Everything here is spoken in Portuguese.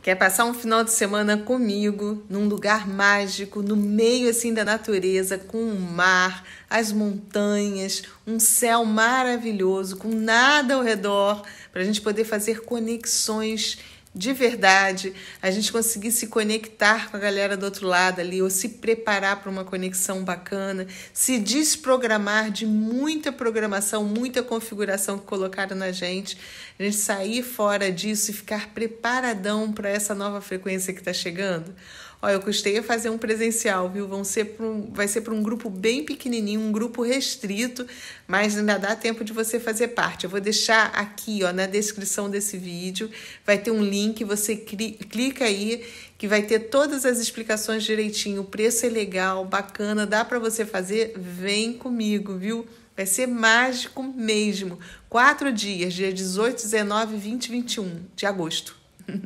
Quer passar um final de semana comigo, num lugar mágico, no meio assim da natureza, com o mar, as montanhas, um céu maravilhoso, com nada ao redor, para a gente poder fazer conexões de verdade, a gente conseguir se conectar com a galera do outro lado ali, ou se preparar para uma conexão bacana, se desprogramar de muita programação, muita configuração que colocaram na gente, a gente sair fora disso e ficar preparadão para essa nova frequência que está chegando. Olha, eu custei a fazer um presencial, viu? Vão ser um, vai ser para um grupo bem pequenininho, um grupo restrito, mas ainda dá tempo de você fazer parte. Eu vou deixar aqui, ó, na descrição desse vídeo, vai ter um link link, você clica aí que vai ter todas as explicações direitinho. O preço é legal, bacana, dá para você fazer. Vem comigo, viu? Vai ser mágico mesmo. Quatro dias, dia 18, 19, 20 21 de agosto.